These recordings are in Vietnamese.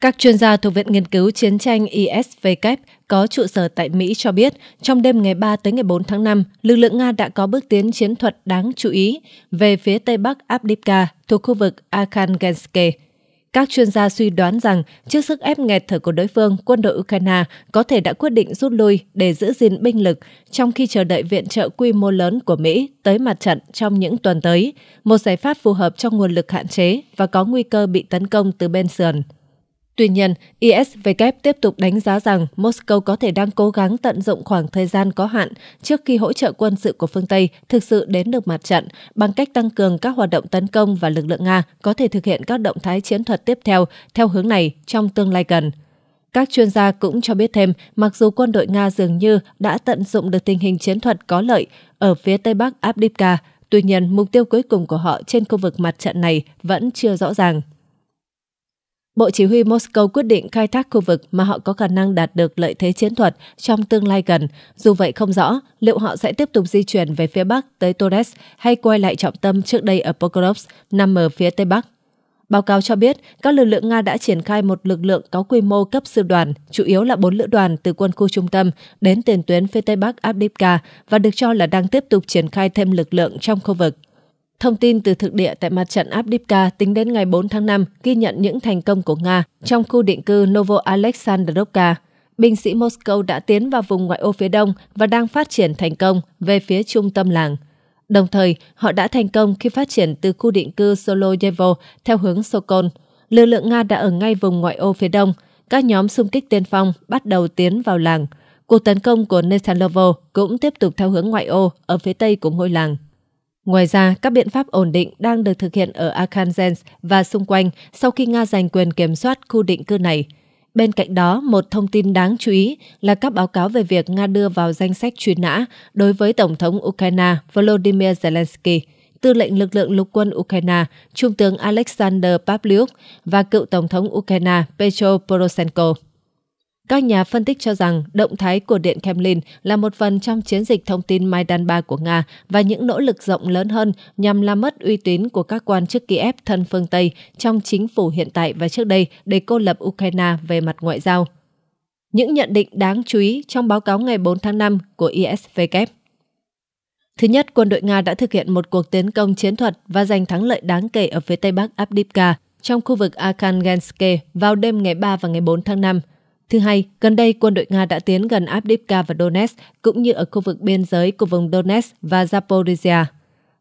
Các chuyên gia thuộc Viện Nghiên cứu Chiến tranh ISVK có trụ sở tại Mỹ cho biết, trong đêm ngày 3 tới ngày 4 tháng 5, lực lượng Nga đã có bước tiến chiến thuật đáng chú ý về phía Tây Bắc Abdivka thuộc khu vực Arkhangelsk. Các chuyên gia suy đoán rằng trước sức ép nghẹt thở của đối phương, quân đội Ukraine có thể đã quyết định rút lui để giữ gìn binh lực trong khi chờ đợi viện trợ quy mô lớn của Mỹ tới mặt trận trong những tuần tới, một giải pháp phù hợp cho nguồn lực hạn chế và có nguy cơ bị tấn công từ bên sườn. Tuy nhiên, ISW tiếp tục đánh giá rằng Moscow có thể đang cố gắng tận dụng khoảng thời gian có hạn trước khi hỗ trợ quân sự của phương Tây thực sự đến được mặt trận bằng cách tăng cường các hoạt động tấn công và lực lượng Nga có thể thực hiện các động thái chiến thuật tiếp theo theo hướng này trong tương lai gần. Các chuyên gia cũng cho biết thêm, mặc dù quân đội Nga dường như đã tận dụng được tình hình chiến thuật có lợi ở phía Tây Bắc Abdivka, tuy nhiên mục tiêu cuối cùng của họ trên khu vực mặt trận này vẫn chưa rõ ràng. Bộ Chỉ huy Moscow quyết định khai thác khu vực mà họ có khả năng đạt được lợi thế chiến thuật trong tương lai gần. Dù vậy không rõ liệu họ sẽ tiếp tục di chuyển về phía Bắc tới Torres hay quay lại trọng tâm trước đây ở Pokrovsk nằm ở phía Tây Bắc. Báo cáo cho biết, các lực lượng Nga đã triển khai một lực lượng có quy mô cấp sư đoàn, chủ yếu là bốn lữ đoàn từ quân khu trung tâm đến tiền tuyến phía Tây Bắc Abdivka và được cho là đang tiếp tục triển khai thêm lực lượng trong khu vực. Thông tin từ thực địa tại mặt trận Abdivka tính đến ngày 4 tháng 5 ghi nhận những thành công của Nga trong khu định cư Novo Alexandrovka. Binh sĩ Moscow đã tiến vào vùng ngoại ô phía đông và đang phát triển thành công về phía trung tâm làng. Đồng thời, họ đã thành công khi phát triển từ khu định cư Soloyevo theo hướng Sokol. Lực lượng Nga đã ở ngay vùng ngoại ô phía đông. Các nhóm xung kích tiên phong bắt đầu tiến vào làng. Cuộc tấn công của Netanyahu cũng tiếp tục theo hướng ngoại ô ở phía tây của ngôi làng. Ngoài ra, các biện pháp ổn định đang được thực hiện ở Arkansas và xung quanh sau khi Nga giành quyền kiểm soát khu định cư này. Bên cạnh đó, một thông tin đáng chú ý là các báo cáo về việc Nga đưa vào danh sách truy nã đối với Tổng thống Ukraine Volodymyr Zelensky, tư lệnh lực lượng lục quân Ukraine, Trung tướng Alexander Pavlyuk và cựu Tổng thống Ukraine Petro Poroshenko. Các nhà phân tích cho rằng động thái của Điện Kremlin là một phần trong chiến dịch thông tin Maidan 3 của Nga và những nỗ lực rộng lớn hơn nhằm làm mất uy tín của các quan chức Kiev thân phương Tây trong chính phủ hiện tại và trước đây để cô lập Ukraine về mặt ngoại giao. Những nhận định đáng chú ý trong báo cáo ngày 4 tháng 5 của ISVK. Thứ nhất, quân đội Nga đã thực hiện một cuộc tiến công chiến thuật và giành thắng lợi đáng kể ở phía tây bắc Abdivka trong khu vực Arkhangelsk vào đêm ngày 3 và ngày 4 tháng 5. Thứ hai, gần đây quân đội Nga đã tiến gần Avdiivka và Donetsk, cũng như ở khu vực biên giới của vùng Donetsk và Zaporizhia.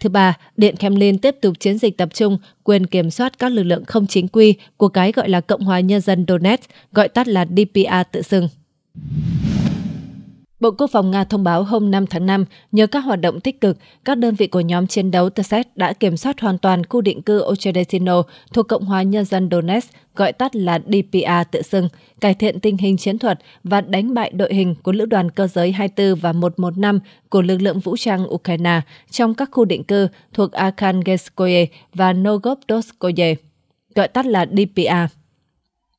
Thứ ba, Điện Kremlin tiếp tục chiến dịch tập trung quyền kiểm soát các lực lượng không chính quy của cái gọi là Cộng hòa Nhân dân Donetsk, gọi tắt là DPA tự xưng. Bộ Quốc phòng Nga thông báo hôm 5 tháng 5, nhờ các hoạt động tích cực, các đơn vị của nhóm chiến đấu Tsat đã kiểm soát hoàn toàn khu định cư Ochedesino thuộc Cộng hòa Nhân dân Donetsk, gọi tắt là DPA tự xưng, cải thiện tình hình chiến thuật và đánh bại đội hình của Lữ đoàn Cơ giới 24 và 115 của lực lượng vũ trang Ukraine trong các khu định cư thuộc Arkhangelskoye và Nogodovskoye, gọi tắt là DPA.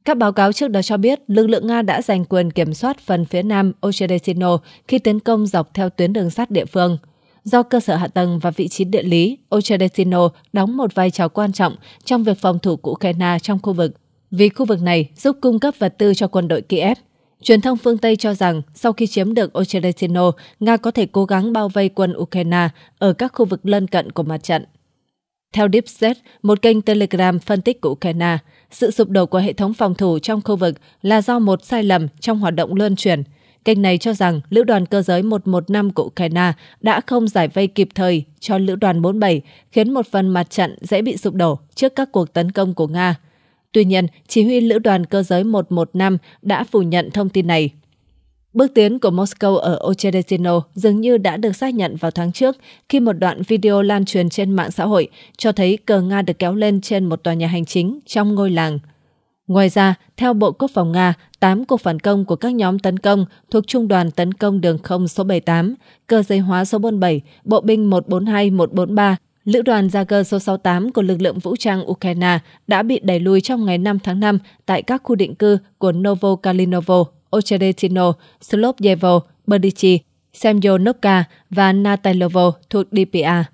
Các báo cáo trước đó cho biết, lực lượng Nga đã giành quyền kiểm soát phần phía nam Ocheresino khi tiến công dọc theo tuyến đường sắt địa phương. Do cơ sở hạ tầng và vị trí địa lý, Ocheresino đóng một vai trò quan trọng trong việc phòng thủ của Ukraine trong khu vực, vì khu vực này giúp cung cấp vật tư cho quân đội Kiev. Truyền thông phương Tây cho rằng sau khi chiếm được Ocheresino, Nga có thể cố gắng bao vây quân Ukraine ở các khu vực lân cận của mặt trận. Theo Deep State, một kênh Telegram phân tích của Ukraine, sự sụp đổ của hệ thống phòng thủ trong khu vực là do một sai lầm trong hoạt động luân chuyển. Kênh này cho rằng lữ đoàn cơ giới 115 của Ukraine đã không giải vây kịp thời cho lữ đoàn 47, khiến một phần mặt trận dễ bị sụp đổ trước các cuộc tấn công của Nga. Tuy nhiên, chỉ huy lữ đoàn cơ giới 115 đã phủ nhận thông tin này. Bước tiến của Moscow ở Ocheretino dường như đã được xác nhận vào tháng trước khi một đoạn video lan truyền trên mạng xã hội cho thấy cờ Nga được kéo lên trên một tòa nhà hành chính trong ngôi làng. Ngoài ra, theo Bộ Quốc phòng Nga, 8 cuộc phản công của các nhóm tấn công thuộc Trung đoàn tấn công đường không số 78, cơ giới hóa số 47, bộ binh 142-143, Lữ đoàn gia cơ số 68 của lực lượng vũ trang Ukraine đã bị đẩy lùi trong ngày 5 tháng 5 tại các khu định cư của Novokalinovo. Ocheretino, Slovyevo, Berdichi, Semyonovka và Natailovo thuộc DPA.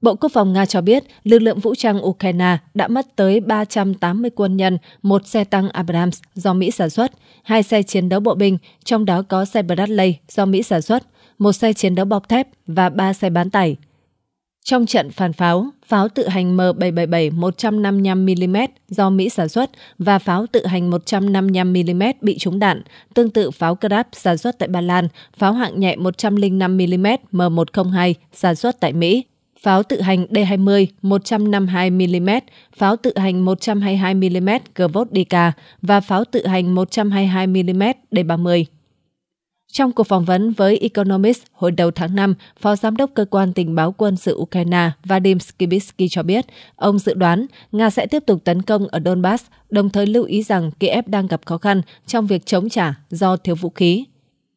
Bộ Quốc phòng Nga cho biết lực lượng vũ trang Ukraine đã mất tới 380 quân nhân, một xe tăng Abrams do Mỹ sản xuất, hai xe chiến đấu bộ binh, trong đó có xe Bradley do Mỹ sản xuất, một xe chiến đấu bọc thép và ba xe bán tải. Trong trận phản pháo, pháo tự hành M777 155mm do Mỹ sản xuất và pháo tự hành 155mm bị trúng đạn, tương tự pháo Krab sản xuất tại Ba Lan, pháo hạng nhẹ 105mm M102 sản xuất tại Mỹ, pháo tự hành D20 152mm, pháo tự hành 122mm Gvodka và pháo tự hành 122mm D30. Trong cuộc phỏng vấn với Economist hồi đầu tháng 5, Phó Giám đốc Cơ quan Tình báo quân sự Ukraine Vadim Skibitsky cho biết, ông dự đoán Nga sẽ tiếp tục tấn công ở Donbass, đồng thời lưu ý rằng Kiev đang gặp khó khăn trong việc chống trả do thiếu vũ khí.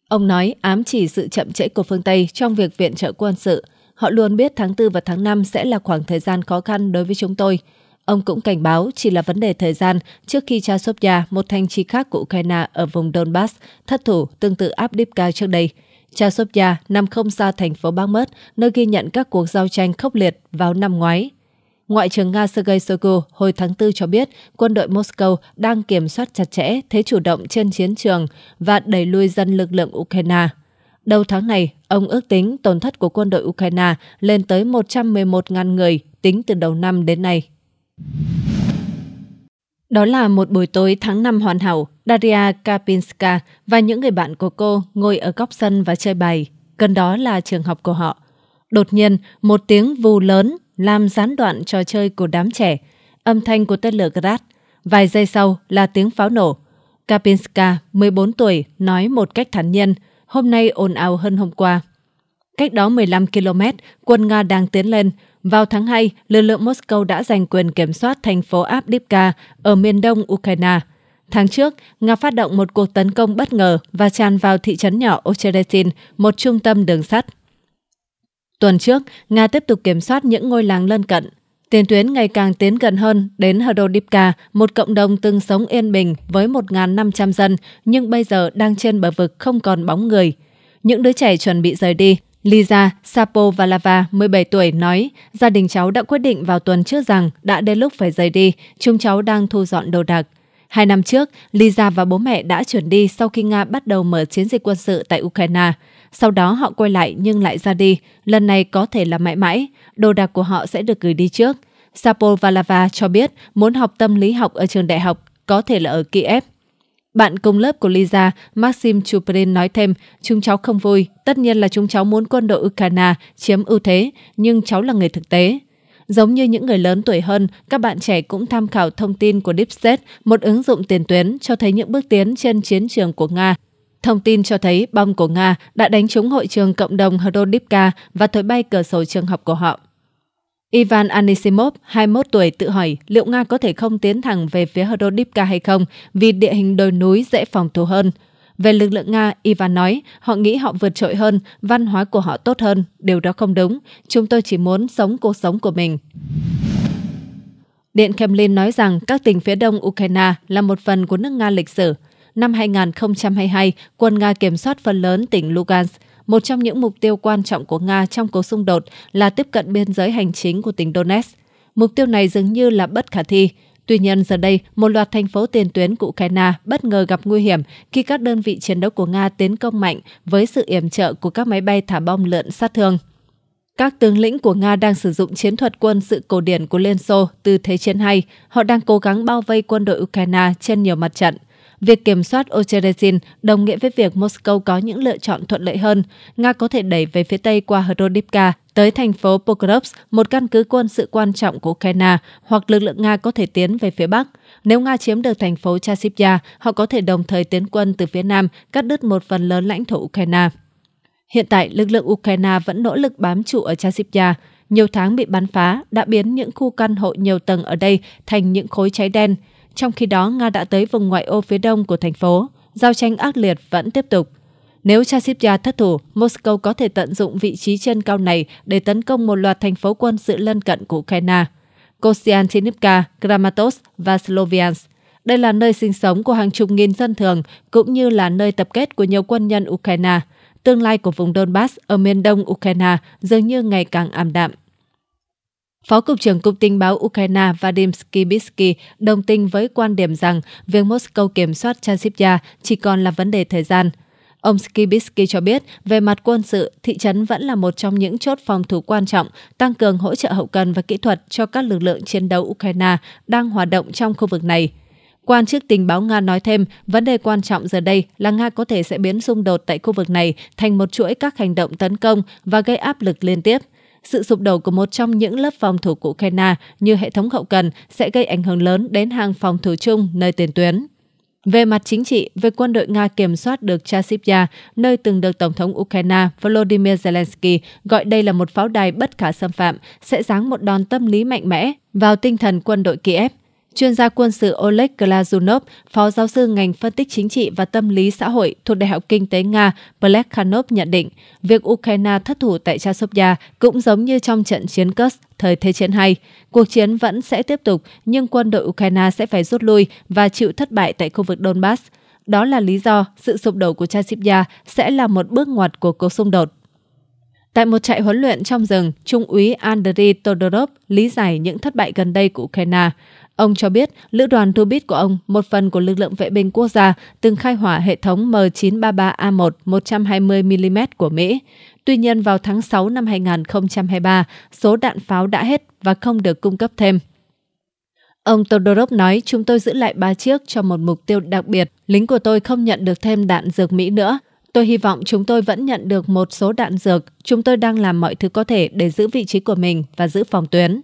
Ông nói ám chỉ sự chậm trễ của phương Tây trong việc viện trợ quân sự. Họ luôn biết tháng 4 và tháng 5 sẽ là khoảng thời gian khó khăn đối với chúng tôi. Ông cũng cảnh báo chỉ là vấn đề thời gian trước khi Chasovya, một thành trì khác của Ukraine ở vùng Donbass, thất thủ tương tự Abdivka trước đây. Chasovya nằm không xa thành phố Bakhmut, nơi ghi nhận các cuộc giao tranh khốc liệt vào năm ngoái. Ngoại trưởng Nga Sergei Shoigu hồi tháng 4 cho biết quân đội Moscow đang kiểm soát chặt chẽ thế chủ động trên chiến trường và đẩy lui dân lực lượng Ukraine. Đầu tháng này, ông ước tính tổn thất của quân đội Ukraine lên tới 111.000 người tính từ đầu năm đến nay. Đó là một buổi tối tháng 5 hoàn hảo, Daria Kapinska và những người bạn của cô ngồi ở góc sân và chơi bài, gần đó là trường học của họ. Đột nhiên, một tiếng vù lớn làm gián đoạn trò chơi của đám trẻ, âm thanh của tên lửa Grad. Vài giây sau là tiếng pháo nổ. Kapinska, 14 tuổi, nói một cách thản nhiên, hôm nay ồn ào hơn hôm qua. Cách đó 15 km, quân Nga đang tiến lên, vào tháng 2, lực lượng Moscow đã giành quyền kiểm soát thành phố Avdiivka ở miền đông Ukraine. Tháng trước, Nga phát động một cuộc tấn công bất ngờ và tràn vào thị trấn nhỏ Ocheretin, một trung tâm đường sắt. Tuần trước, Nga tiếp tục kiểm soát những ngôi làng lân cận. Tiền tuyến ngày càng tiến gần hơn đến Hrodivka, một cộng đồng từng sống yên bình với 1.500 dân, nhưng bây giờ đang trên bờ vực không còn bóng người. Những đứa trẻ chuẩn bị rời đi Lisa Sapovalava, 17 tuổi, nói gia đình cháu đã quyết định vào tuần trước rằng đã đến lúc phải rời đi, chúng cháu đang thu dọn đồ đạc. Hai năm trước, Lisa và bố mẹ đã chuyển đi sau khi Nga bắt đầu mở chiến dịch quân sự tại Ukraine. Sau đó họ quay lại nhưng lại ra đi, lần này có thể là mãi mãi, đồ đạc của họ sẽ được gửi đi trước. Sapovalava cho biết muốn học tâm lý học ở trường đại học, có thể là ở Kiev. Bạn cùng lớp của Lisa, Maxim Chuprin nói thêm, chúng cháu không vui, tất nhiên là chúng cháu muốn quân đội Ukraine chiếm ưu thế, nhưng cháu là người thực tế. Giống như những người lớn tuổi hơn, các bạn trẻ cũng tham khảo thông tin của Deep State, một ứng dụng tiền tuyến cho thấy những bước tiến trên chiến trường của Nga. Thông tin cho thấy bom của Nga đã đánh trúng hội trường cộng đồng Hrodipka và thổi bay cửa sổ trường học của họ. Ivan Anisimov, 21 tuổi, tự hỏi liệu Nga có thể không tiến thẳng về phía Hrodivka hay không vì địa hình đồi núi dễ phòng thủ hơn. Về lực lượng Nga, Ivan nói, họ nghĩ họ vượt trội hơn, văn hóa của họ tốt hơn, điều đó không đúng. Chúng tôi chỉ muốn sống cuộc sống của mình. Điện Kremlin nói rằng các tỉnh phía đông Ukraine là một phần của nước Nga lịch sử. Năm 2022, quân Nga kiểm soát phần lớn tỉnh Lugansk, một trong những mục tiêu quan trọng của Nga trong cuộc xung đột là tiếp cận biên giới hành chính của tỉnh Donetsk. Mục tiêu này dường như là bất khả thi. Tuy nhiên, giờ đây, một loạt thành phố tiền tuyến của Ukraine bất ngờ gặp nguy hiểm khi các đơn vị chiến đấu của Nga tiến công mạnh với sự yểm trợ của các máy bay thả bom lượn sát thương. Các tướng lĩnh của Nga đang sử dụng chiến thuật quân sự cổ điển của Liên Xô từ Thế chiến 2. Họ đang cố gắng bao vây quân đội Ukraine trên nhiều mặt trận – Việc kiểm soát Ocherezin đồng nghĩa với việc Moscow có những lựa chọn thuận lợi hơn. Nga có thể đẩy về phía tây qua Hrodivka tới thành phố Pokrovsk, một căn cứ quân sự quan trọng của Ukraine, hoặc lực lượng Nga có thể tiến về phía bắc. Nếu Nga chiếm được thành phố Chasivya, họ có thể đồng thời tiến quân từ phía nam, cắt đứt một phần lớn lãnh thổ Ukraine. Hiện tại, lực lượng Ukraine vẫn nỗ lực bám trụ ở Chasivya. Nhiều tháng bị bắn phá đã biến những khu căn hộ nhiều tầng ở đây thành những khối cháy đen, trong khi đó, Nga đã tới vùng ngoại ô phía đông của thành phố. Giao tranh ác liệt vẫn tiếp tục. Nếu chasipya thất thủ, Moscow có thể tận dụng vị trí trên cao này để tấn công một loạt thành phố quân sự lân cận của Ukraine. Kosyantinivka, Kramatorsk và Sloviansk. Đây là nơi sinh sống của hàng chục nghìn dân thường, cũng như là nơi tập kết của nhiều quân nhân Ukraine. Tương lai của vùng Donbass ở miền đông Ukraine dường như ngày càng ảm đạm. Phó Cục trưởng Cục Tình báo Ukraine Vadim Skibitsky đồng tình với quan điểm rằng việc Moscow kiểm soát Transnistria chỉ còn là vấn đề thời gian. Ông Skibitsky cho biết, về mặt quân sự, thị trấn vẫn là một trong những chốt phòng thủ quan trọng, tăng cường hỗ trợ hậu cần và kỹ thuật cho các lực lượng chiến đấu Ukraine đang hoạt động trong khu vực này. Quan chức tình báo Nga nói thêm, vấn đề quan trọng giờ đây là Nga có thể sẽ biến xung đột tại khu vực này thành một chuỗi các hành động tấn công và gây áp lực liên tiếp – sự sụp đổ của một trong những lớp phòng thủ của Ukraine như hệ thống hậu cần sẽ gây ảnh hưởng lớn đến hàng phòng thủ chung nơi tiền tuyến. Về mặt chính trị, về quân đội Nga kiểm soát được Chasivya, nơi từng được Tổng thống Ukraine Volodymyr Zelensky gọi đây là một pháo đài bất khả xâm phạm, sẽ giáng một đòn tâm lý mạnh mẽ vào tinh thần quân đội Kiev. Chuyên gia quân sự Oleg Glazunov, phó giáo sư ngành phân tích chính trị và tâm lý xã hội thuộc Đại học Kinh tế Nga Plekhanov nhận định, việc Ukraine thất thủ tại Chasovia cũng giống như trong trận chiến Kursk thời Thế chiến II. Cuộc chiến vẫn sẽ tiếp tục, nhưng quân đội Ukraine sẽ phải rút lui và chịu thất bại tại khu vực Donbass. Đó là lý do sự sụp đổ của Chasovia sẽ là một bước ngoặt của cuộc xung đột. Tại một trại huấn luyện trong rừng, Trung úy Andriy Todorov lý giải những thất bại gần đây của Ukraine. Ông cho biết lữ đoàn Rubit của ông, một phần của lực lượng vệ binh quốc gia, từng khai hỏa hệ thống M933A1 120mm của Mỹ. Tuy nhiên, vào tháng 6 năm 2023, số đạn pháo đã hết và không được cung cấp thêm. Ông Todorov nói, chúng tôi giữ lại ba chiếc cho một mục tiêu đặc biệt. Lính của tôi không nhận được thêm đạn dược Mỹ nữa. Tôi hy vọng chúng tôi vẫn nhận được một số đạn dược. Chúng tôi đang làm mọi thứ có thể để giữ vị trí của mình và giữ phòng tuyến.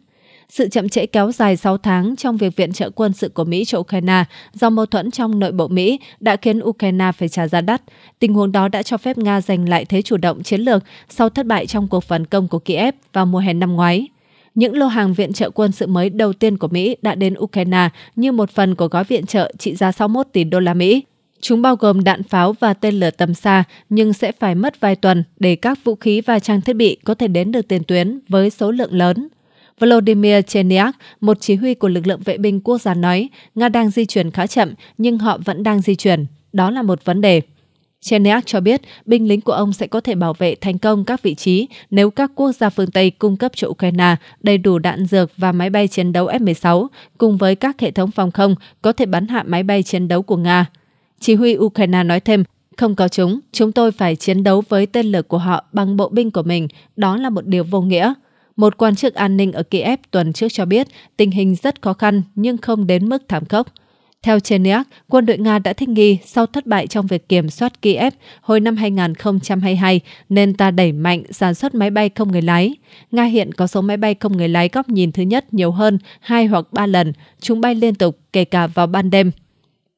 Sự chậm trễ kéo dài 6 tháng trong việc viện trợ quân sự của Mỹ cho Ukraine do mâu thuẫn trong nội bộ Mỹ đã khiến Ukraine phải trả giá đắt. Tình huống đó đã cho phép Nga giành lại thế chủ động chiến lược sau thất bại trong cuộc phản công của Kiev vào mùa hè năm ngoái. Những lô hàng viện trợ quân sự mới đầu tiên của Mỹ đã đến Ukraine như một phần của gói viện trợ trị giá 61 tỷ đô la Mỹ Chúng bao gồm đạn pháo và tên lửa tầm xa, nhưng sẽ phải mất vài tuần để các vũ khí và trang thiết bị có thể đến được tiền tuyến với số lượng lớn. Volodymyr Chernyak, một chỉ huy của lực lượng vệ binh quốc gia nói, Nga đang di chuyển khá chậm, nhưng họ vẫn đang di chuyển. Đó là một vấn đề. Chernyak cho biết binh lính của ông sẽ có thể bảo vệ thành công các vị trí nếu các quốc gia phương Tây cung cấp cho Ukraine đầy đủ đạn dược và máy bay chiến đấu F-16, cùng với các hệ thống phòng không có thể bắn hạ máy bay chiến đấu của Nga. Chỉ huy Ukraine nói thêm, không có chúng, chúng tôi phải chiến đấu với tên lửa của họ bằng bộ binh của mình, đó là một điều vô nghĩa. Một quan chức an ninh ở Kiev tuần trước cho biết tình hình rất khó khăn nhưng không đến mức thảm khốc. Theo Cheniak, quân đội Nga đã thích nghi sau thất bại trong việc kiểm soát Kiev hồi năm 2022 nên ta đẩy mạnh sản xuất máy bay không người lái. Nga hiện có số máy bay không người lái góc nhìn thứ nhất nhiều hơn hai hoặc ba lần, chúng bay liên tục kể cả vào ban đêm.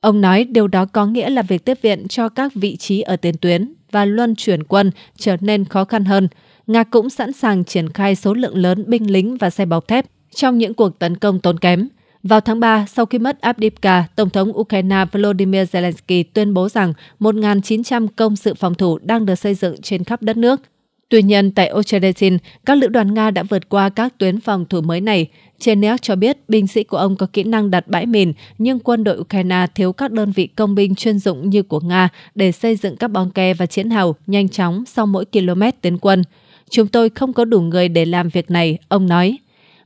Ông nói điều đó có nghĩa là việc tiếp viện cho các vị trí ở tiền tuyến và luân chuyển quân trở nên khó khăn hơn. Nga cũng sẵn sàng triển khai số lượng lớn binh lính và xe bọc thép trong những cuộc tấn công tốn kém. Vào tháng 3, sau khi mất Abdivka, Tổng thống Ukraine Volodymyr Zelensky tuyên bố rằng 1.900 công sự phòng thủ đang được xây dựng trên khắp đất nước. Tuy nhiên, tại Ocherezin, các lữ đoàn Nga đã vượt qua các tuyến phòng thủ mới này. Cherniak cho biết binh sĩ của ông có kỹ năng đặt bãi mìn, nhưng quân đội Ukraine thiếu các đơn vị công binh chuyên dụng như của Nga để xây dựng các bong ke và chiến hào nhanh chóng sau mỗi km tiến quân. Chúng tôi không có đủ người để làm việc này, ông nói.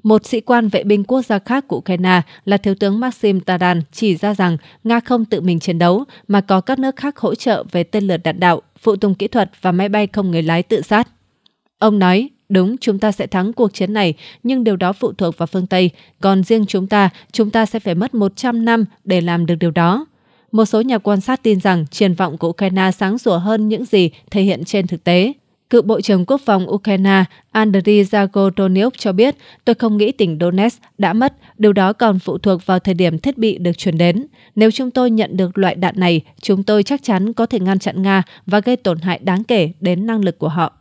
Một sĩ quan vệ binh quốc gia khác của Ukraine là Thiếu tướng Maxim Taran chỉ ra rằng Nga không tự mình chiến đấu mà có các nước khác hỗ trợ về tên lửa đạn đạo, phụ tùng kỹ thuật và máy bay không người lái tự sát. Ông nói, Đúng, chúng ta sẽ thắng cuộc chiến này, nhưng điều đó phụ thuộc vào phương Tây. Còn riêng chúng ta, chúng ta sẽ phải mất 100 năm để làm được điều đó. Một số nhà quan sát tin rằng triển vọng của Ukraine sáng sủa hơn những gì thể hiện trên thực tế. Cựu Bộ trưởng Quốc phòng Ukraine Andriy Zagodonyuk cho biết, tôi không nghĩ tỉnh Donetsk đã mất, điều đó còn phụ thuộc vào thời điểm thiết bị được chuyển đến. Nếu chúng tôi nhận được loại đạn này, chúng tôi chắc chắn có thể ngăn chặn Nga và gây tổn hại đáng kể đến năng lực của họ.